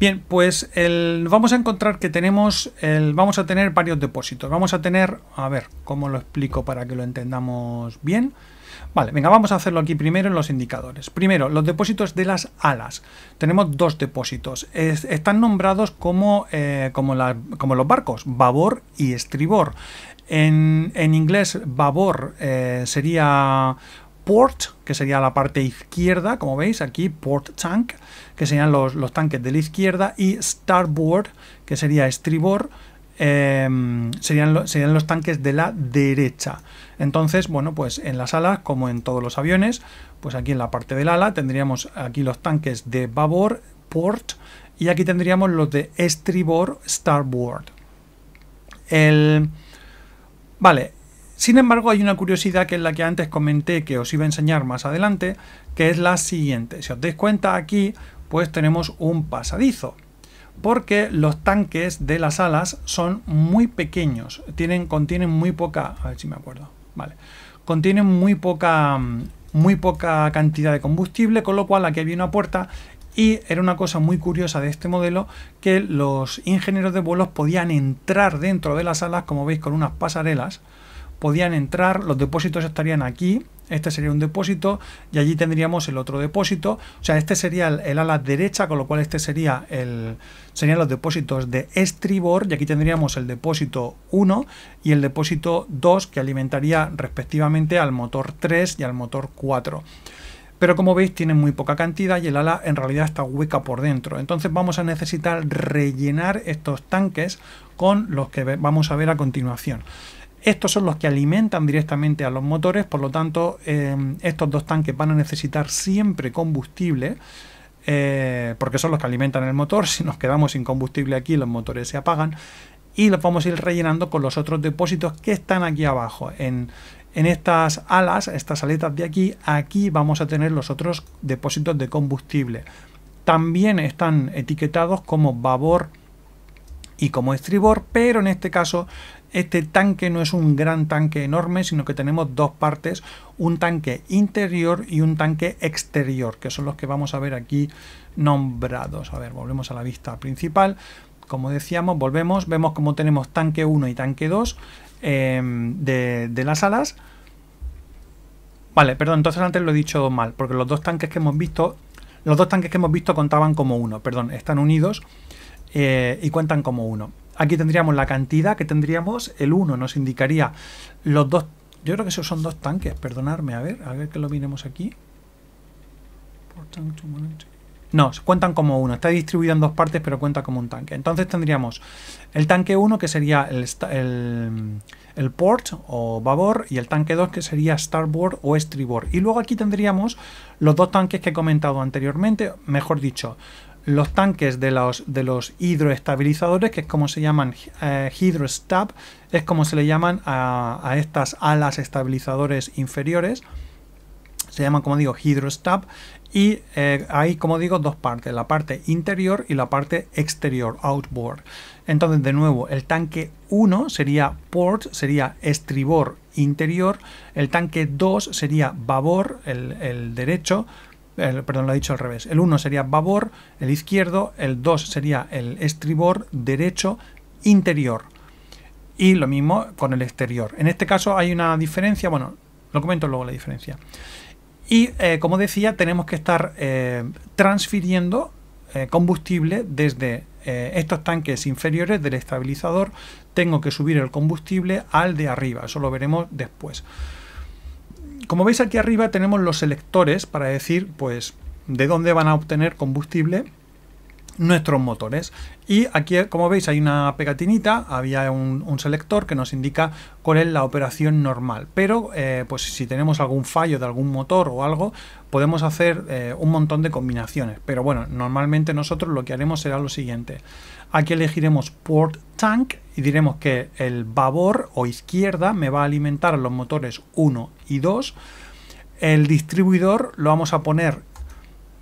Bien, pues vamos a encontrar que tenemos, el, vamos a tener varios depósitos. Vamos a tener, a ver, ¿cómo lo explico para que lo entendamos bien? Vale, venga, vamos a hacerlo aquí primero en los indicadores. Primero, los depósitos de las alas. Tenemos dos depósitos. están nombrados como, eh, como, como, los barcos, babor y estribor. En, inglés, babor eh, sería port, que sería la parte izquierda, como veis aquí, port tank, que serían los, tanques de la izquierda, y starboard, que sería estribor, em, serían, serían, los tanques de la derecha. Entonces, bueno, pues en las alas, como en todos los aviones, pues aquí en la parte del ala tendríamos aquí los tanques de babor, port, y aquí tendríamos los de estribor, starboard. El... Vale, sin embargo, hay una curiosidad que es la que antes comenté que os iba a enseñar más adelante, que es la siguiente. Si os dais cuenta aquí, pues tenemos un pasadizo porque los tanques de las alas son muy pequeños, tienen, contienen muy poca, a ver si me acuerdo, vale, contienen muy poca, muy poca cantidad de combustible, con lo cual aquí había una puerta y era una cosa muy curiosa de este modelo que los ingenieros de vuelos podían entrar dentro de las alas, como veis, con unas pasarelas, podían entrar, los depósitos estarían aquí, este sería un depósito y allí tendríamos el otro depósito, o sea, este sería el, ala derecha, con lo cual este sería el, serían los depósitos de estribor y aquí tendríamos el depósito 1 y el depósito 2 que alimentaría respectivamente al motor 3 y al motor 4 pero como veis tiene muy poca cantidad y el ala en realidad está hueca por dentro. Entonces vamos a necesitar rellenar estos tanques con los que vamos a ver a continuación. Estos son los que alimentan directamente a los motores, por lo tanto eh, estos dos tanques van a necesitar siempre combustible. Eh, porque son los que alimentan el motor, si nos quedamos sin combustible aquí los motores se apagan y los vamos a ir rellenando con los otros depósitos que están aquí abajo en, en estas alas, estas aletas de aquí, aquí vamos a tener los otros depósitos de combustible. También están etiquetados como babor y como estribor, pero en este caso este tanque no es un gran tanque enorme, sino que tenemos dos partes, un tanque interior y un tanque exterior, que son los que vamos a ver aquí nombrados. A ver, volvemos a la vista principal. Como decíamos, volvemos, vemos cómo tenemos tanque 1 y tanque 2 em, de, las alas. Vale, perdón, entonces antes lo he dicho mal, porque los dos tanques que hemos visto, los dos tanques que hemos visto contaban como uno, perdón, están unidos eh, y cuentan como uno. Aquí tendríamos la cantidad que tendríamos, el 1 nos indicaría los dos, yo creo que esos son dos tanques, perdonadme, a ver, a ver que lo miremos aquí. No, cuentan como uno, está distribuido en dos partes, pero cuenta como un tanque. Entonces tendríamos el tanque 1, que sería el, el, port o babor, y el tanque 2, que sería starboard o estribor. Y luego aquí tendríamos los dos tanques que he comentado anteriormente, mejor dicho, los tanques de los, de los hidroestabilizadores, que es como se llaman eh, hydrostab, es como se le llaman a, estas alas estabilizadores inferiores. Se llaman, como digo, hydrostab. Y eh, hay, como digo, dos partes, la parte interior y la parte exterior, outboard. Entonces, de nuevo, el tanque 1 sería port, sería estribor interior. El tanque 2 sería babor, el, el derecho perdón, lo he dicho al revés. El 1 sería babor, el izquierdo, el 2 sería el estribor, derecho, interior. Y lo mismo con el exterior. En este caso hay una diferencia, bueno, lo comento luego la diferencia. Y eh, como decía, tenemos que estar eh, transfiriendo eh, combustible desde estos tanques inferiores del estabilizador. Tengo que subir el combustible al de arriba, eso lo veremos después. Como veis aquí arriba tenemos los selectores para decir pues de dónde van a obtener combustible nuestros motores. Y aquí, como veis, hay una pegatinita, había un, selector que nos indica cuál es la operación normal. Pero, eh, pues si tenemos algún fallo de algún motor o algo, podemos hacer eh, un montón de combinaciones. Pero bueno, normalmente nosotros lo que haremos será lo siguiente. Aquí elegiremos Port Tank y diremos que el babor o izquierda me va a alimentar los motores 1 y 2. El distribuidor lo vamos a poner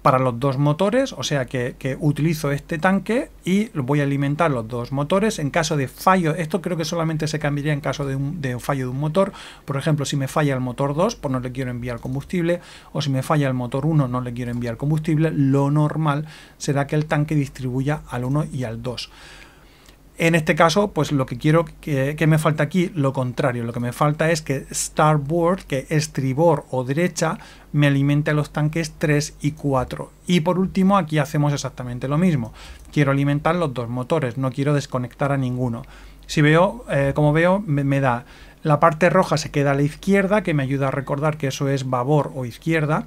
para los dos motores, o sea que, utilizo este tanque y voy a alimentar los dos motores. En caso de fallo, esto creo que solamente se cambiaría en caso de un, fallo de un motor. Por ejemplo, si me falla el motor 2, pues no le quiero enviar combustible, o si me falla el motor 1, no le quiero enviar combustible. Lo normal será que el tanque distribuya al 1 y al 2. En este caso, pues lo que quiero, que, me falta aquí, lo contrario, lo que me falta es que starboard, que es Tribor o derecha, me alimente los tanques 3 y 4. Y por último, aquí hacemos exactamente lo mismo. Quiero alimentar los dos motores, no quiero desconectar a ninguno. Si veo, eh, como veo, me, me da la parte roja se queda a la izquierda, que me ayuda a recordar que eso es babor o izquierda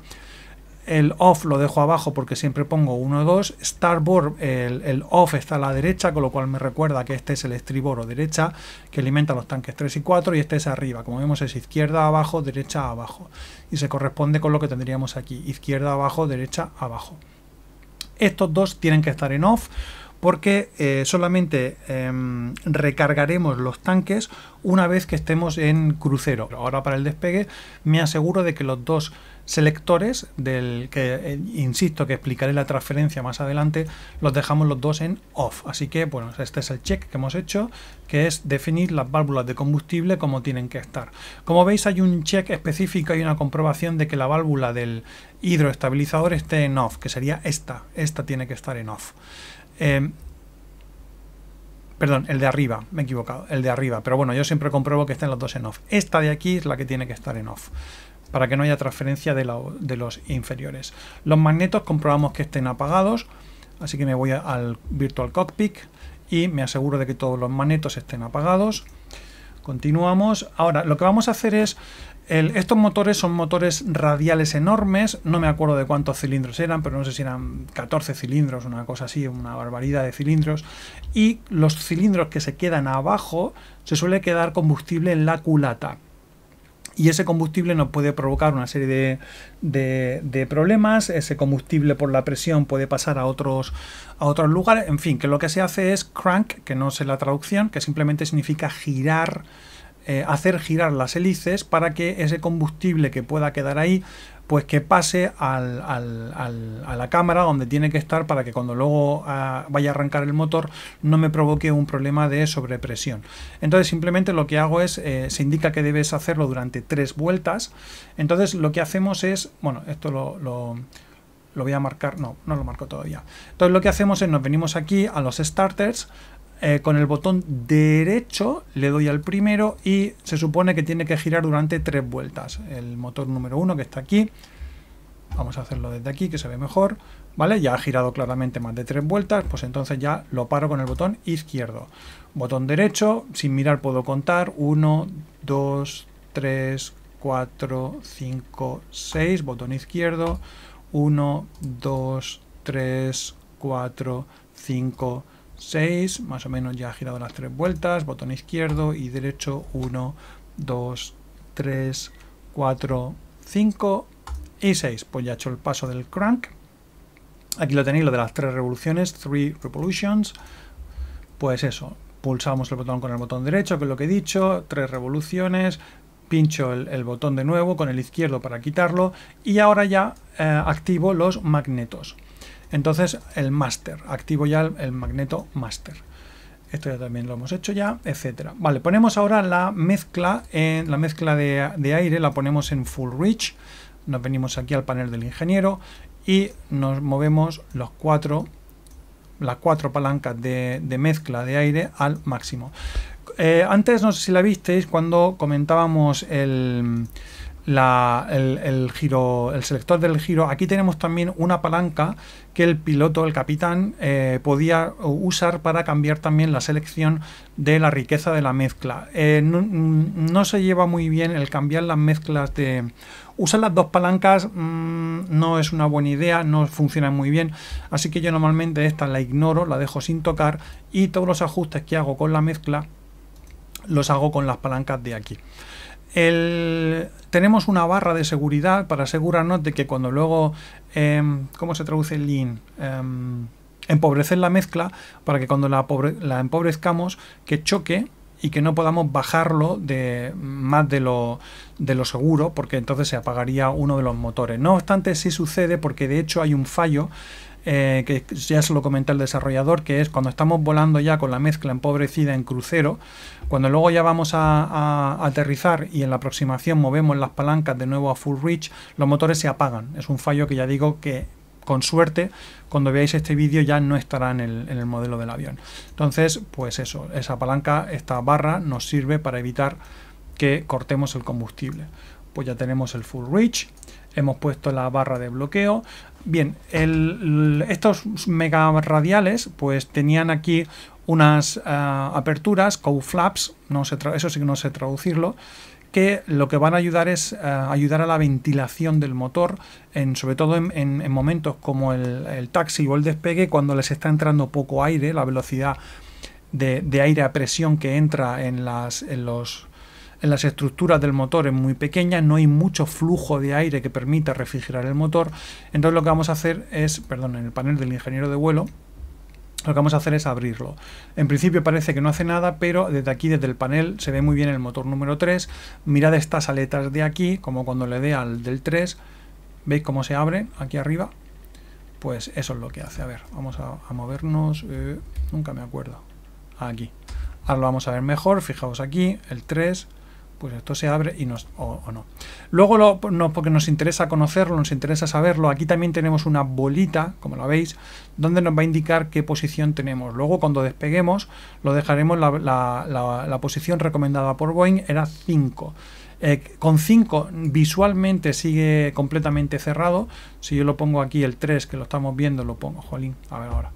el off lo dejo abajo porque siempre pongo 1 o 2. Starboard, el, off está a la derecha, con lo cual me recuerda que este es el estribor o derecha que alimenta los tanques 3 y 4 y este es arriba. Como vemos es izquierda abajo, derecha abajo. Y se corresponde con lo que tendríamos aquí, izquierda abajo, derecha abajo. Estos dos tienen que estar en off porque eh, solamente em, recargaremos los tanques una vez que estemos en crucero. Ahora para el despegue me aseguro de que los dos selectores del que eh, insisto que explicaré la transferencia más adelante los dejamos los dos en off así que bueno este es el check que hemos hecho que es definir las válvulas de combustible como tienen que estar como veis hay un check específico y una comprobación de que la válvula del hidroestabilizador esté en off que sería esta esta tiene que estar en off em, Perdón, el de arriba, me he equivocado, el de arriba, pero bueno, yo siempre compruebo que estén los dos en off. Esta de aquí es la que tiene que estar en off para que no haya transferencia de, los inferiores. Los magnetos comprobamos que estén apagados, así que me voy al Virtual Cockpit y me aseguro de que todos los magnetos estén apagados. Continuamos. Ahora, lo que vamos a hacer es... estos motores son motores radiales enormes, no me acuerdo de cuántos cilindros eran, pero no sé si eran 14 cilindros, una cosa así, una barbaridad de cilindros. Y los cilindros que se quedan abajo se suele quedar combustible en la culata y ese combustible nos puede provocar una serie de, problemas, ese combustible por la presión puede pasar a otros, a otros lugares, en fin, que lo que se hace es crank, que no sé la traducción, que simplemente significa girar eh, hacer girar las hélices para que ese combustible que pueda quedar ahí pues que pase al, a la cámara donde tiene que estar para que cuando luego ah, vaya a arrancar el motor no me provoque un problema de sobrepresión. Entonces simplemente lo que hago es, eh, se indica que debes hacerlo durante tres vueltas. Entonces lo que hacemos es, bueno, esto lo, lo lo voy a marcar, no, no lo marco todavía. Entonces lo que hacemos es nos venimos aquí a los starters, eh, con el botón derecho le doy al primero y se supone que tiene que girar durante tres vueltas. El motor número uno que está aquí, vamos a hacerlo desde aquí que se ve mejor, ¿vale? Ya ha girado claramente más de tres vueltas, pues entonces ya lo paro con el botón izquierdo. Botón derecho, sin mirar puedo contar, 1, 2, 3, 4, 5, 6, botón izquierdo, 1, 2, 3, 4, 5, 6. 6, más o menos ya ha girado las tres vueltas, botón izquierdo y derecho 1, 2, 3, 4, 5 y 6. Pues ya he hecho el paso del crank. Aquí lo tenéis, lo de las tres revoluciones, 3 revolutions. Pues eso, pulsamos el botón con el botón derecho, que es lo que he dicho, tres revoluciones, pincho el, botón de nuevo con el izquierdo para quitarlo y ahora ya eh, activo los magnetos. Entonces el master, activo ya el, magneto master. Esto ya también lo hemos hecho ya, etcétera. Vale, ponemos ahora la mezcla, en, la mezcla de, aire, la ponemos en full reach. Nos venimos aquí al panel del ingeniero y nos movemos los cuatro, las cuatro palancas de, mezcla de aire al máximo. Eh, antes, no sé si la visteis, cuando comentábamos el el, giro, el selector del giro. Aquí tenemos también una palanca que el piloto, el capitán, eh, podía usar para cambiar también la selección de la riqueza de la mezcla. Eh, mm, no, se lleva muy bien el cambiar las mezclas de... Usar las dos palancas mm, no es una buena idea, no funciona muy bien, así que yo normalmente esta la ignoro, la dejo sin tocar y todos los ajustes que hago con la mezcla los hago con las palancas de aquí tenemos una barra de seguridad para asegurarnos de que cuando luego, em, ¿cómo se traduce el lean? Em, empobrecer la mezcla para que cuando la, empobrezcamos, que choque y que no podamos bajarlo de más de lo, de lo seguro, porque entonces se apagaría uno de los motores. No obstante, sí sucede porque de hecho hay un fallo eh, que ya se lo comenté el desarrollador, que es cuando estamos volando ya con la mezcla empobrecida en crucero, cuando luego ya vamos a, aterrizar y en la aproximación movemos las palancas de nuevo a full reach, los motores se apagan. Es un fallo que ya digo que con suerte, cuando veáis este vídeo ya no estará en el, en el, modelo del avión. Entonces, pues eso, esa palanca, esta barra nos sirve para evitar que cortemos el combustible. Pues ya tenemos el full reach, hemos puesto la barra de bloqueo, Bien, estos megarradiales pues tenían aquí unas eh, aperturas, co-flaps, no sé eso sí que no sé traducirlo, que lo que van a ayudar es eh, ayudar a la ventilación del motor, sobre todo en, momentos como el, taxi o el despegue, cuando les está entrando poco aire, la velocidad de, aire a presión que entra en, las, en los en las estructuras del motor es muy pequeña, no hay mucho flujo de aire que permita refrigerar el motor. Entonces lo que vamos a hacer es, perdón, en el panel del ingeniero de vuelo, lo que vamos a hacer es abrirlo. En principio parece que no hace nada, pero desde aquí, desde el panel, se ve muy bien el motor número 3. Mirad estas aletas de aquí, como cuando le dé al del 3, ¿veis cómo se abre aquí arriba? Pues eso es lo que hace. A ver, vamos a, movernos, eh, nunca me acuerdo. Aquí. Ahora lo vamos a ver mejor, fijaos aquí, el 3, pues esto se abre y nos, o, no. Luego, porque nos interesa conocerlo, nos interesa saberlo, aquí también tenemos una bolita, como la veis, donde nos va a indicar qué posición tenemos. Luego, cuando despeguemos, lo dejaremos, la, la, posición recomendada por Boeing era 5. Eh, con 5 visualmente sigue completamente cerrado. Si yo lo pongo aquí el 3, que lo estamos viendo, lo pongo, jolín, a ver ahora.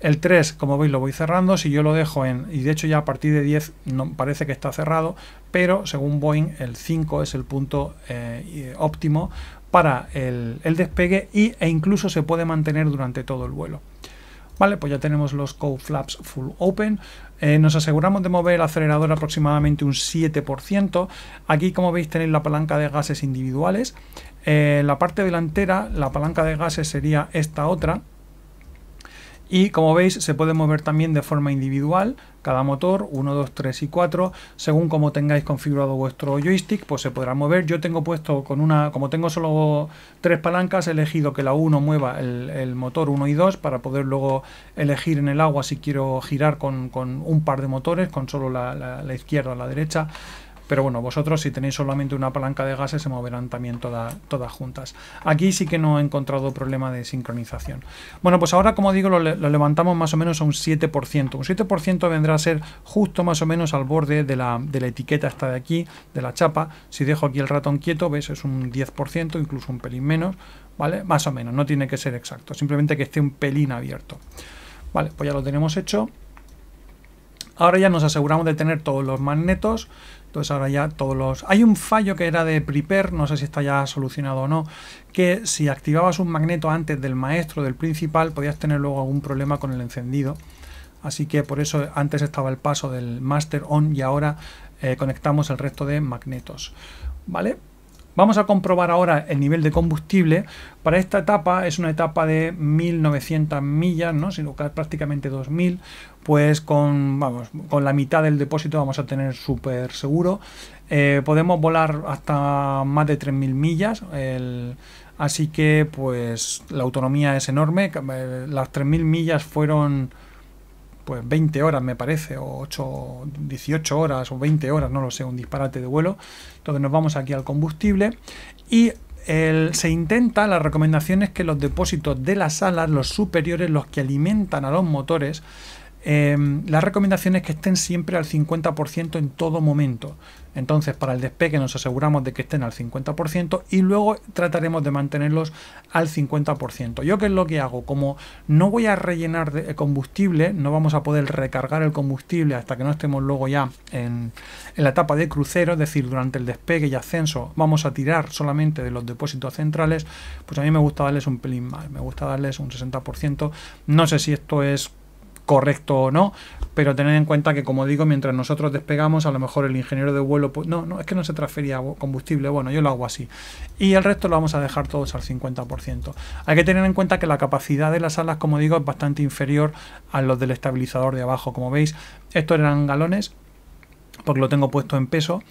El 3, como veis, lo voy cerrando. Si yo lo dejo en, y de hecho ya a partir de 10 no, parece que está cerrado, pero según Boeing, el 5 es el punto eh, óptimo para el, despegue e incluso se puede mantener durante todo el vuelo. Vale, pues ya tenemos los co-flaps full open. Eh, nos aseguramos de mover el acelerador aproximadamente un 7%. Aquí, como veis, tenéis la palanca de gases individuales. Eh, la parte delantera, la palanca de gases sería esta otra. Y como veis se puede mover también de forma individual cada motor, 1, 2, 3 y 4, según como tengáis configurado vuestro joystick, pues se podrá mover. Yo tengo puesto con una, como tengo solo tres palancas, he elegido que la 1 mueva el, motor 1 y 2 para poder luego elegir en el agua si quiero girar con, un par de motores, con solo la, la izquierda o la derecha. Pero bueno, vosotros si tenéis solamente una palanca de gases se moverán también todas juntas. Aquí sí que no he encontrado problema de sincronización. Bueno, pues ahora como digo lo, levantamos más o menos a un 7%. Un 7% vendrá a ser justo más o menos al borde de la, de la etiqueta esta de aquí, de la chapa. Si dejo aquí el ratón quieto, ves, es un 10%, incluso un pelín menos. ¿Vale? Más o menos, no tiene que ser exacto, simplemente que esté un pelín abierto. Vale, pues ya lo tenemos hecho. Ahora ya nos aseguramos de tener todos los magnetos. Entonces ahora ya todos los... Hay un fallo que era de prepare, no sé si está ya solucionado o no, que si activabas un magneto antes del maestro, del principal, podías tener luego algún problema con el encendido. Así que por eso antes estaba el paso del master on y ahora eh, conectamos el resto de magnetos. ¿Vale? Vamos a comprobar ahora el nivel de combustible. Para esta etapa es una etapa de 1900 millas, ¿no? sino que prácticamente 2000, pues con, vamos, con la mitad del depósito vamos a tener súper seguro. Eh, podemos volar hasta más de 3000 millas. así que pues la autonomía es enorme. Eh, las 3000 millas fueron pues 20 horas me parece, o 8, 18 horas o 20 horas, no lo sé, un disparate de vuelo. Entonces nos vamos aquí al combustible y se intenta, la recomendación es que los depósitos de las alas, los superiores, los que alimentan a los motores, eh, em, la recomendación es que estén siempre al 50% en todo momento. Entonces, para el despegue nos aseguramos de que estén al 50% y luego trataremos de mantenerlos al 50%. ¿Yo qué es lo que hago? Como no voy a rellenar de eh, combustible, no vamos a poder recargar el combustible hasta que no estemos luego ya en, en la etapa de crucero, es decir, durante el despegue y ascenso vamos a tirar solamente de los depósitos centrales, pues a mí me gusta darles un pelín más, me gusta darles un 60%. No sé si esto es correcto o no, pero tener en cuenta que, como digo, mientras nosotros despegamos, a lo mejor el ingeniero de vuelo, pues, no, no, es que no se transfería combustible, bueno, yo lo hago así. Y el resto lo vamos a dejar todos al 50%. Hay que tener en cuenta que la capacidad de las alas, como digo, es bastante inferior a los del estabilizador de abajo. Como veis, estos eran galones, porque lo tengo puesto en peso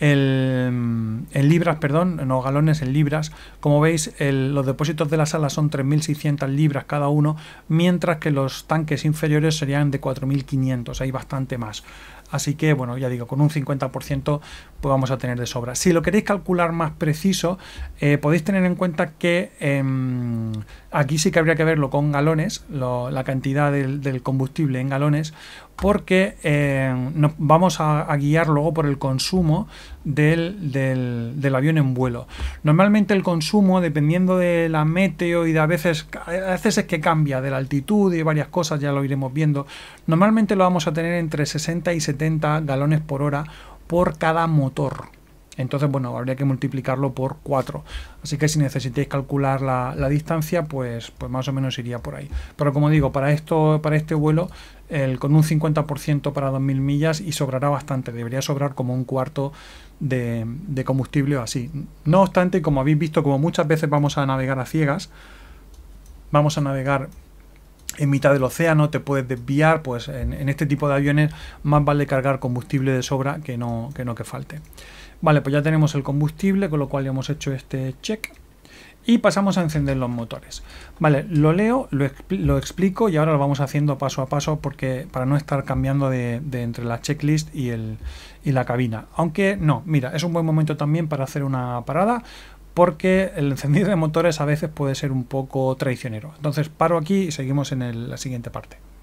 en libras, perdón, no galones, en libras. Como veis, los depósitos de la sala son 3.600 libras cada uno, mientras que los tanques inferiores serían de 4.500, hay bastante más. Así que, bueno, ya digo, con un 50% vamos a tener de sobra. Si lo queréis calcular más preciso, eh, podéis tener en cuenta que em, aquí sí que habría que verlo con galones, la cantidad del, combustible en galones, porque em, nos vamos a, guiar luego por el consumo del, avión en vuelo. Normalmente el consumo, dependiendo de la meteo y de a veces, a veces es que cambia de la altitud y varias cosas, ya lo iremos viendo, normalmente lo vamos a tener entre 60 y 70 galones por hora por cada motor. Entonces, bueno, habría que multiplicarlo por 4. Así que si necesitáis calcular la, distancia, pues, pues más o menos iría por ahí. Pero como digo, para, esto, para este vuelo, el, con un 50% para 2.000 millas y sobrará bastante. Debería sobrar como un cuarto de, de combustible o así. No obstante, como habéis visto, como muchas veces vamos a navegar a ciegas, vamos a navegar en mitad del océano, te puedes desviar, pues en, este tipo de aviones más vale cargar combustible de sobra que no, que no que falte. Vale, pues ya tenemos el combustible, con lo cual ya hemos hecho este check. Y pasamos a encender los motores. Vale, lo leo, lo, explico y ahora lo vamos haciendo paso a paso porque para no estar cambiando de, de entre la checklist y, el, y la cabina. Aunque no, mira, es un buen momento también para hacer una parada porque el encendido de motores a veces puede ser un poco traicionero. Entonces paro aquí y seguimos en la siguiente parte.